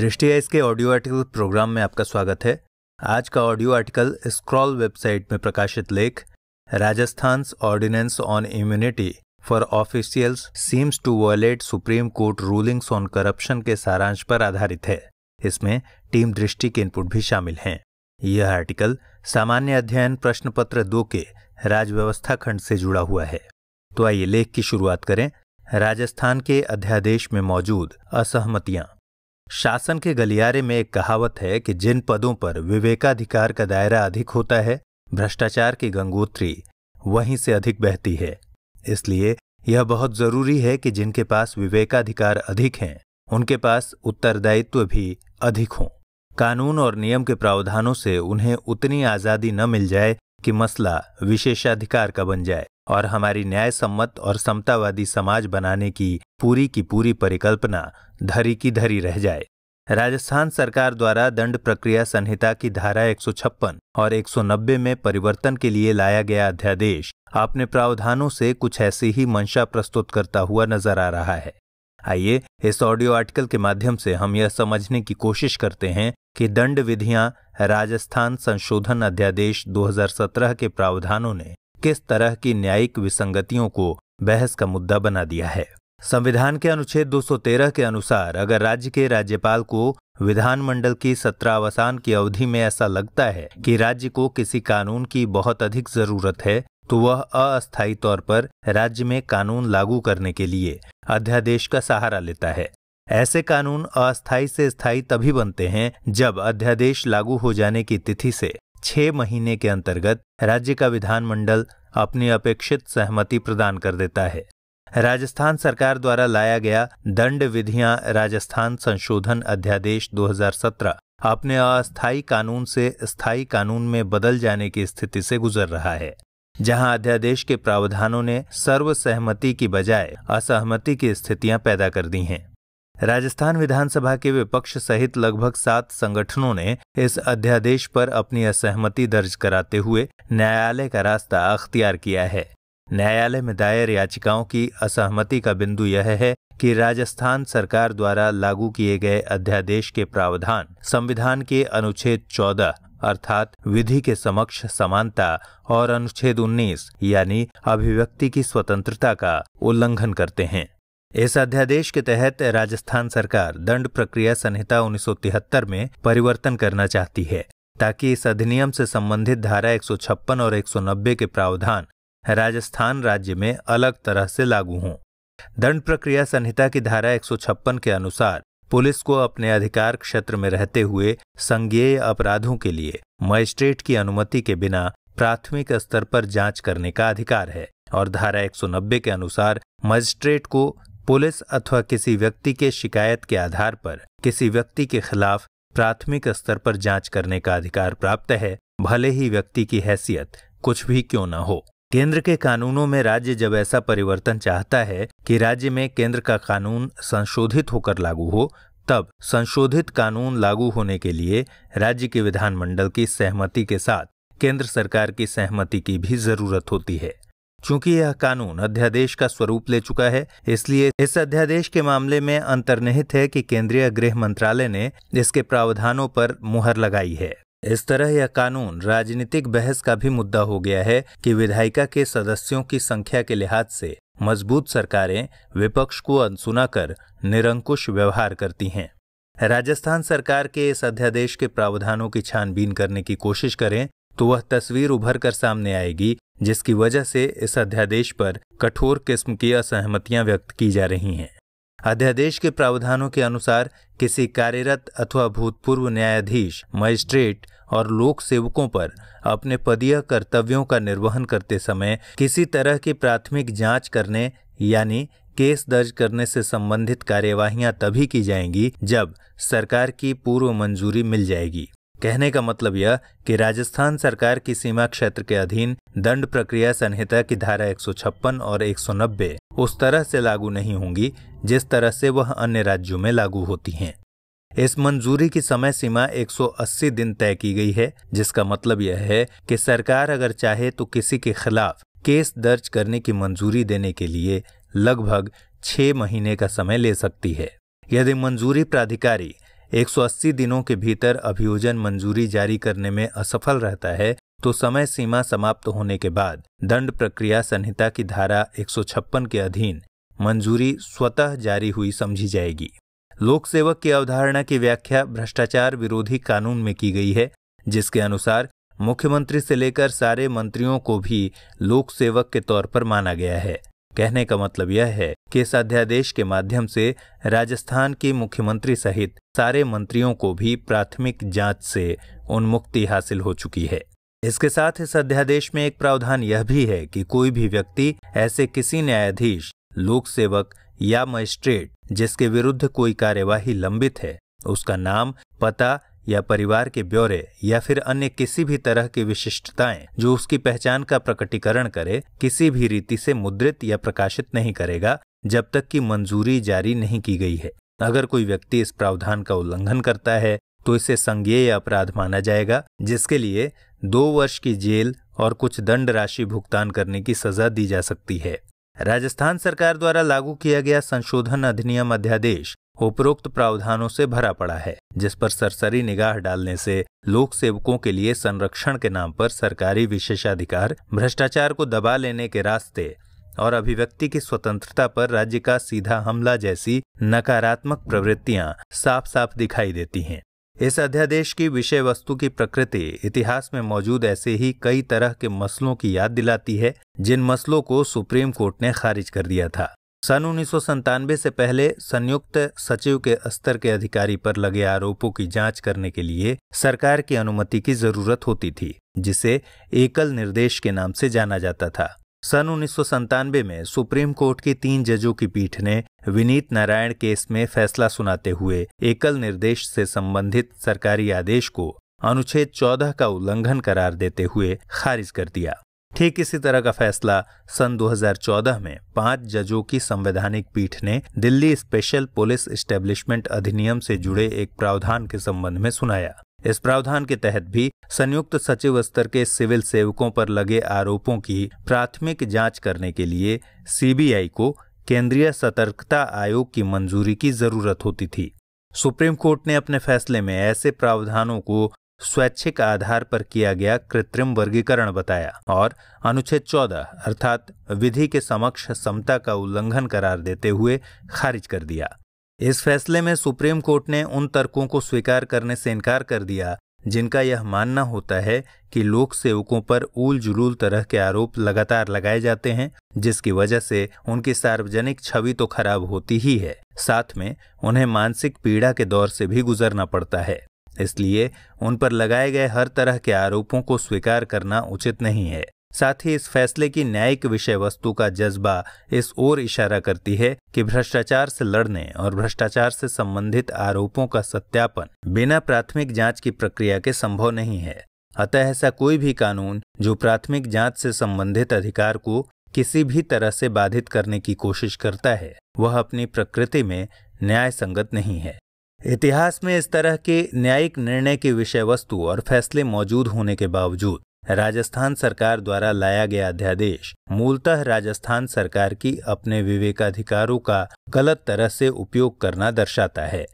दृष्टि है इसके ऑडियो आर्टिकल प्रोग्राम में आपका स्वागत है आज का ऑडियो आर्टिकल स्क्रॉल वेबसाइट में प्रकाशित लेख Rajasthan ordinance on immunity for officials seems to violate supreme court rulings on corruption के सारांश पर आधारित है इसमें टीम दृष्टि के इनपुट भी शामिल हैं यह आर्टिकल सामान्य अध्ययन प्रश्न पत्र दो के राजव्यवस्था खंड से जुड़ा हुआ है तो आइए लेख की शुरुआत करें राजस्थान के अध्यादेश में मौजूद असहमतियां शासन के गलियारे में एक कहावत है कि जिन पदों पर विवेकाधिकार का दायरा अधिक होता है भ्रष्टाचार की गंगोत्री वहीं से अधिक बहती है इसलिए यह बहुत जरूरी है कि जिनके पास विवेकाधिकार अधिक हैं उनके पास उत्तरदायित्व भी अधिक हों कानून और नियम के प्रावधानों से उन्हें उतनी आजादी न मिल जाए कि मसला विशेषाधिकार का बन जाए और हमारी न्याय सम्मत और समतावादी समाज बनाने की पूरी की पूरी परिकल्पना धरी की धरी रह जाए राजस्थान सरकार द्वारा दंड प्रक्रिया संहिता की धारा एक और 190 में परिवर्तन के लिए लाया गया अध्यादेश अपने प्रावधानों से कुछ ऐसी ही मंशा प्रस्तुत करता हुआ नजर आ रहा है आइए इस ऑडियो आर्टिकल के माध्यम से हम यह समझने की कोशिश करते हैं कि दंड विधियां राजस्थान संशोधन अध्यादेश 2017 के प्रावधानों ने किस तरह की न्यायिक विसंगतियों को बहस का मुद्दा बना दिया है संविधान के अनुच्छेद 213 के अनुसार अगर राज्य के राज्यपाल को विधानमंडल की सत्रावसान की अवधि में ऐसा लगता है कि राज्य को किसी कानून की बहुत अधिक जरूरत है तो वह अस्थायी तौर पर राज्य में कानून लागू करने के लिए अध्यादेश का सहारा लेता है ऐसे कानून अस्थायी से स्थायी तभी बनते हैं जब अध्यादेश लागू हो जाने की तिथि से छह महीने के अंतर्गत राज्य का विधानमंडल अपनी अपेक्षित सहमति प्रदान कर देता है राजस्थान सरकार द्वारा लाया गया दंड विधियां राजस्थान संशोधन अध्यादेश 2017 अपने अस्थायी कानून से स्थायी कानून में बदल जाने की स्थिति से गुजर रहा है जहां अध्यादेश के प्रावधानों ने सर्वसहमति की बजाय असहमति की स्थितियां पैदा कर दी हैं राजस्थान विधानसभा के विपक्ष सहित लगभग सात संगठनों ने इस अध्यादेश पर अपनी असहमति दर्ज कराते हुए न्यायालय का रास्ता अख्तियार किया है न्यायालय में दायर याचिकाओं की असहमति का बिंदु यह है कि राजस्थान सरकार द्वारा लागू किए गए अध्यादेश के प्रावधान संविधान के अनुच्छेद चौदह अर्थात विधि के समक्ष समानता और अनुच्छेद 19 यानी अभिव्यक्ति की स्वतंत्रता का उल्लंघन करते हैं इस अध्यादेश के तहत राजस्थान सरकार दंड प्रक्रिया संहिता उन्नीस में परिवर्तन करना चाहती है ताकि इस अधिनियम से संबंधित धारा एक और एक के प्रावधान राजस्थान राज्य में अलग तरह से लागू हों दंड प्रक्रिया संहिता की धारा एक के अनुसार पुलिस को अपने अधिकार क्षेत्र में रहते हुए संज्ञेय अपराधों के लिए मजिस्ट्रेट की अनुमति के बिना प्राथमिक स्तर पर जांच करने का अधिकार है और धारा 190 के अनुसार मजिस्ट्रेट को पुलिस अथवा किसी व्यक्ति के शिकायत के आधार पर किसी व्यक्ति के खिलाफ प्राथमिक स्तर पर जांच करने का अधिकार प्राप्त है भले ही व्यक्ति की हैसियत कुछ भी क्यों न हो केंद्र के कानूनों में राज्य जब ऐसा परिवर्तन चाहता है कि राज्य में केंद्र का कानून संशोधित होकर लागू हो तब संशोधित कानून लागू होने के लिए राज्य के विधानमंडल की सहमति के साथ केंद्र सरकार की सहमति की भी जरूरत होती है चूंकि यह कानून अध्यादेश का स्वरूप ले चुका है इसलिए इस अध्यादेश के मामले में अंतर्निहित है कि केंद्रीय गृह मंत्रालय ने इसके प्रावधानों पर मुहर लगाई है इस तरह यह कानून राजनीतिक बहस का भी मुद्दा हो गया है कि विधायिका के सदस्यों की संख्या के लिहाज से मजबूत सरकारें विपक्ष को अनसुना कर निरंकुश व्यवहार करती हैं राजस्थान सरकार के इस अध्यादेश के प्रावधानों की छानबीन करने की कोशिश करें तो वह तस्वीर उभर कर सामने आएगी जिसकी वजह से इस अध्यादेश पर कठोर किस्म की असहमतियां व्यक्त की जा रही हैं अध्यादेश के प्रावधानों के अनुसार किसी कार्यरत अथवा भूतपूर्व न्यायाधीश मजिस्ट्रेट और लोक सेवकों पर अपने पदीय कर्तव्यों का निर्वहन करते समय किसी तरह की प्राथमिक जांच करने यानी केस दर्ज करने से संबंधित कार्यवाहियां तभी की जाएंगी जब सरकार की पूर्व मंजूरी मिल जाएगी कहने का मतलब यह कि राजस्थान सरकार की सीमा क्षेत्र के अधीन दंड प्रक्रिया संहिता की धारा 156 और 190 उस तरह से लागू नहीं होंगी जिस तरह से वह अन्य राज्यों में लागू होती हैं इस मंजूरी की समय सीमा 180 दिन तय की गई है जिसका मतलब यह है कि सरकार अगर चाहे तो किसी के खिलाफ केस दर्ज करने की मंजूरी देने के लिए लगभग छह महीने का समय ले सकती है यदि मंजूरी प्राधिकारी 180 दिनों के भीतर अभियोजन मंजूरी जारी करने में असफल रहता है तो समय सीमा समाप्त होने के बाद दंड प्रक्रिया संहिता की धारा एक के अधीन मंजूरी स्वतः जारी हुई समझी जाएगी लोक सेवक की अवधारणा की व्याख्या भ्रष्टाचार विरोधी कानून में की गई है जिसके अनुसार मुख्यमंत्री से लेकर सारे मंत्रियों को भी लोक सेवक के तौर पर माना गया है कहने का मतलब यह है के इस अध्यादेश के माध्यम से राजस्थान के मुख्यमंत्री सहित सारे मंत्रियों को भी प्राथमिक जांच से उन्मुक्ति हासिल हो चुकी है इसके साथ इस अध्यादेश में एक प्रावधान यह भी है कि कोई भी व्यक्ति ऐसे किसी न्यायाधीश लोक सेवक या मजिस्ट्रेट जिसके विरुद्ध कोई कार्यवाही लंबित है उसका नाम पता या परिवार के ब्यौरे या फिर अन्य किसी भी तरह की विशिष्टताएं जो उसकी पहचान का प्रकटीकरण करे किसी भी रीति से मुद्रित या प्रकाशित नहीं करेगा जब तक कि मंजूरी जारी नहीं की गई है अगर कोई व्यक्ति इस प्रावधान का उल्लंघन करता है तो इसे संज्ञेय अपराध माना जाएगा जिसके लिए दो वर्ष की जेल और कुछ दंड राशि भुगतान करने की सजा दी जा सकती है राजस्थान सरकार द्वारा लागू किया गया संशोधन अधिनियम अध्यादेश उपरोक्त प्रावधानों से भरा पड़ा है जिस पर सरसरी निगाह डालने से लोक सेवकों के लिए संरक्षण के नाम पर सरकारी विशेषाधिकार भ्रष्टाचार को दबा लेने के रास्ते और अभिव्यक्ति की स्वतंत्रता पर राज्य का सीधा हमला जैसी नकारात्मक प्रवृत्तियां साफ साफ दिखाई देती हैं इस अध्यादेश की विषय वस्तु की प्रकृति इतिहास में मौजूद ऐसे ही कई तरह के मसलों की याद दिलाती है जिन मसलों को सुप्रीम कोर्ट ने खारिज कर दिया था सन उन्नीस से पहले संयुक्त सचिव के स्तर के अधिकारी पर लगे आरोपों की जांच करने के लिए सरकार की अनुमति की जरूरत होती थी जिसे एकल निर्देश के नाम से जाना जाता था सन उन्नीस में सुप्रीम कोर्ट की तीन जजों की पीठ ने विनीत नारायण केस में फैसला सुनाते हुए एकल निर्देश से संबंधित सरकारी आदेश को अनुच्छेद 14 का उल्लंघन करार देते हुए खारिज कर दिया ठीक इसी तरह का फैसला सन 2014 में पांच जजों की संवैधानिक पीठ ने दिल्ली स्पेशल पुलिस स्टेब्लिशमेंट अधिनियम से जुड़े एक प्रावधान के संबंध में सुनाया इस प्रावधान के तहत भी संयुक्त सचिव स्तर के सिविल सेवकों पर लगे आरोपों की प्राथमिक जांच करने के लिए सीबीआई को केंद्रीय सतर्कता आयोग की मंजूरी की जरूरत होती थी सुप्रीम कोर्ट ने अपने फैसले में ऐसे प्रावधानों को स्वैच्छिक आधार पर किया गया कृत्रिम वर्गीकरण बताया और अनुच्छेद चौदह अर्थात विधि के समक्ष समता का उल्लंघन करार देते हुए खारिज कर दिया इस फैसले में सुप्रीम कोर्ट ने उन तर्कों को स्वीकार करने से इनकार कर दिया जिनका यह मानना होता है कि लोक सेवकों पर उल जुलूल तरह के आरोप लगातार लगाए जाते हैं जिसकी वजह से उनकी सार्वजनिक छवि तो खराब होती ही है साथ में उन्हें मानसिक पीड़ा के दौर से भी गुजरना पड़ता है इसलिए उन पर लगाए गए हर तरह के आरोपों को स्वीकार करना उचित नहीं है साथ ही इस फैसले की न्यायिक विषय वस्तु का जज्बा इस ओर इशारा करती है कि भ्रष्टाचार से लड़ने और भ्रष्टाचार से संबंधित आरोपों का सत्यापन बिना प्राथमिक जांच की प्रक्रिया के संभव नहीं है अतः ऐसा कोई भी कानून जो प्राथमिक जांच से संबंधित अधिकार को किसी भी तरह से बाधित करने की कोशिश करता है वह अपनी प्रकृति में न्याय संगत नहीं है इतिहास में इस तरह के न्यायिक निर्णय की विषय वस्तु और फैसले मौजूद होने के बावजूद राजस्थान सरकार द्वारा लाया गया अध्यादेश मूलतः राजस्थान सरकार की अपने विवेकाधिकारों का गलत तरह से उपयोग करना दर्शाता है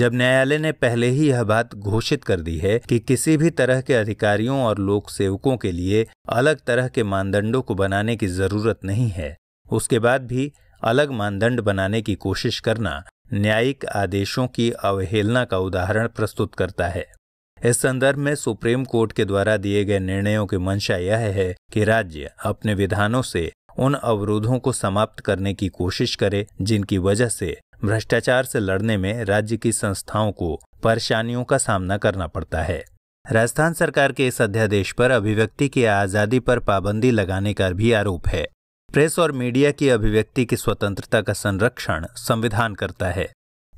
जब न्यायालय ने पहले ही यह बात घोषित कर दी है कि किसी भी तरह के अधिकारियों और लोक सेवकों के लिए अलग तरह के मानदंडों को बनाने की जरूरत नहीं है उसके बाद भी अलग मानदंड बनाने की कोशिश करना न्यायिक आदेशों की अवहेलना का उदाहरण प्रस्तुत करता है इस संदर्भ में सुप्रीम कोर्ट के द्वारा दिए गए निर्णयों की मंशा यह है कि राज्य अपने विधानों से उन अवरोधों को समाप्त करने की कोशिश करे जिनकी वजह से भ्रष्टाचार से लड़ने में राज्य की संस्थाओं को परेशानियों का सामना करना पड़ता है राजस्थान सरकार के इस अध्यादेश पर अभिव्यक्ति की आजादी पर पाबंदी लगाने का भी आरोप है प्रेस और मीडिया की अभिव्यक्ति की स्वतंत्रता का संरक्षण संविधान करता है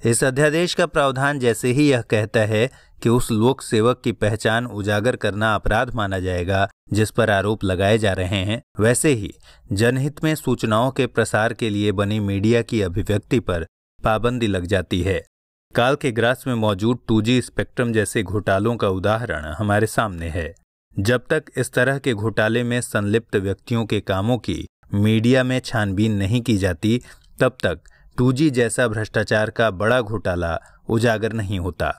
इस अध्यादेश का प्रावधान जैसे ही यह कहता है कि उस लोक सेवक की पहचान उजागर करना अपराध माना जाएगा जिस पर आरोप लगाए जा रहे हैं वैसे ही जनहित में सूचनाओं के प्रसार के लिए बनी मीडिया की अभिव्यक्ति पर पाबंदी लग जाती है काल के ग्रास में मौजूद टू स्पेक्ट्रम जैसे घोटालों का उदाहरण हमारे सामने है जब तक इस तरह के घोटाले में संलिप्त व्यक्तियों के कामों की मीडिया में छानबीन नहीं की जाती तब तक टू जैसा भ्रष्टाचार का बड़ा घोटाला उजागर नहीं होता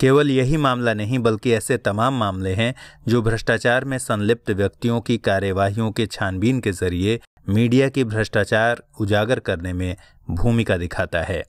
केवल यही मामला नहीं बल्कि ऐसे तमाम मामले हैं जो भ्रष्टाचार में संलिप्त व्यक्तियों की कार्यवाही के छानबीन के जरिए मीडिया की भ्रष्टाचार उजागर करने में भूमिका दिखाता है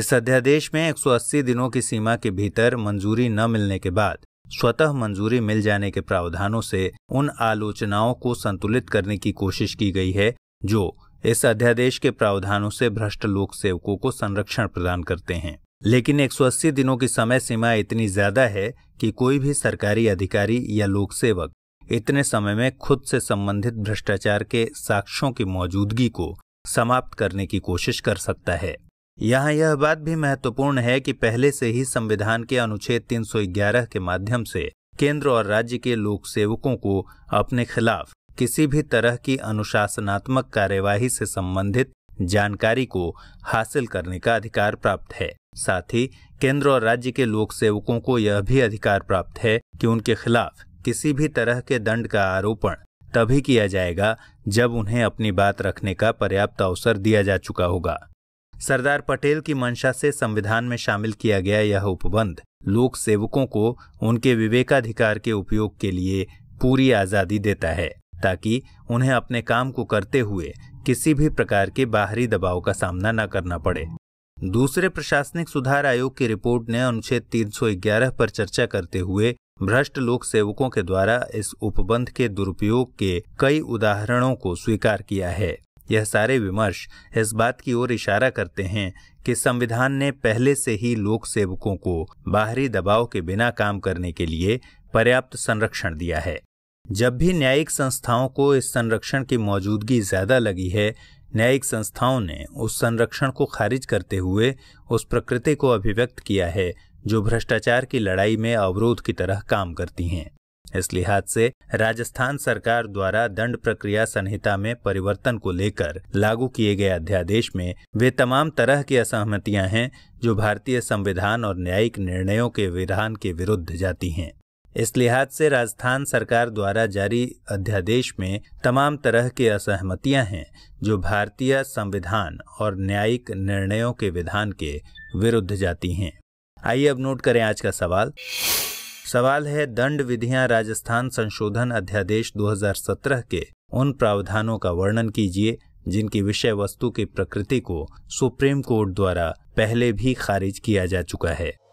इस अध्यादेश में 180 दिनों की सीमा के भीतर मंजूरी न मिलने के बाद स्वतः मंजूरी मिल जाने के प्रावधानों से उन आलोचनाओं को संतुलित करने की कोशिश की गई है जो इस अध्यादेश के प्रावधानों से भ्रष्ट लोक सेवकों को संरक्षण प्रदान करते हैं लेकिन 180 दिनों की समय सीमा इतनी ज्यादा है कि कोई भी सरकारी अधिकारी या लोक सेवक इतने समय में खुद से संबंधित भ्रष्टाचार के साक्ष्यों की मौजूदगी को समाप्त करने की कोशिश कर सकता है यहाँ यह बात भी महत्वपूर्ण है कि पहले से ही संविधान के अनुच्छेद 311 के माध्यम से केंद्र और राज्य के लोक सेवकों को अपने खिलाफ किसी भी तरह की अनुशासनात्मक कार्यवाही से संबंधित जानकारी को हासिल करने का अधिकार प्राप्त है साथ ही केंद्र और राज्य के लोक सेवकों को यह भी अधिकार प्राप्त है कि उनके खिलाफ किसी भी तरह के दंड का आरोपण तभी किया जाएगा जब उन्हें अपनी बात रखने का पर्याप्त अवसर दिया जा चुका होगा सरदार पटेल की मंशा से संविधान में शामिल किया गया यह उपबंध लोक सेवकों को उनके विवेकाधिकार के उपयोग के लिए पूरी आजादी देता है ताकि उन्हें अपने काम को करते हुए किसी भी प्रकार के बाहरी दबाव का सामना न करना पड़े दूसरे प्रशासनिक सुधार आयोग की रिपोर्ट ने अनुच्छेद 311 पर चर्चा करते हुए भ्रष्ट लोक सेवकों के द्वारा इस उपबंध के दुरुपयोग के कई उदाहरणों को स्वीकार किया है यह सारे विमर्श इस बात की ओर इशारा करते हैं कि संविधान ने पहले से ही लोक सेवकों को बाहरी दबाव के बिना काम करने के लिए पर्याप्त संरक्षण दिया है जब भी न्यायिक संस्थाओं को इस संरक्षण की मौजूदगी ज्यादा लगी है न्यायिक संस्थाओं ने उस संरक्षण को खारिज करते हुए उस प्रकृति को अभिव्यक्त किया है जो भ्रष्टाचार की लड़ाई में अवरोध की तरह काम करती हैं इस लिहाज से राजस्थान सरकार द्वारा दंड प्रक्रिया संहिता में परिवर्तन को लेकर लागू किए गए अध्यादेश में वे तमाम तरह की असहमतियां हैं जो भारतीय संविधान और न्यायिक निर्णयों के विधान के विरुद्ध जाती हैं इस लिहाज से राजस्थान सरकार द्वारा जारी अध्यादेश में तमाम तरह की असहमतियां हैं जो भारतीय संविधान और न्यायिक निर्णयों के विधान के विरुद्ध जाती हैं आइए अब नोट करें आज का सवाल सवाल है दंड विधियां राजस्थान संशोधन अध्यादेश 2017 के उन प्रावधानों का वर्णन कीजिए जिनकी विषय वस्तु की प्रकृति को सुप्रीम कोर्ट द्वारा पहले भी खारिज किया जा चुका है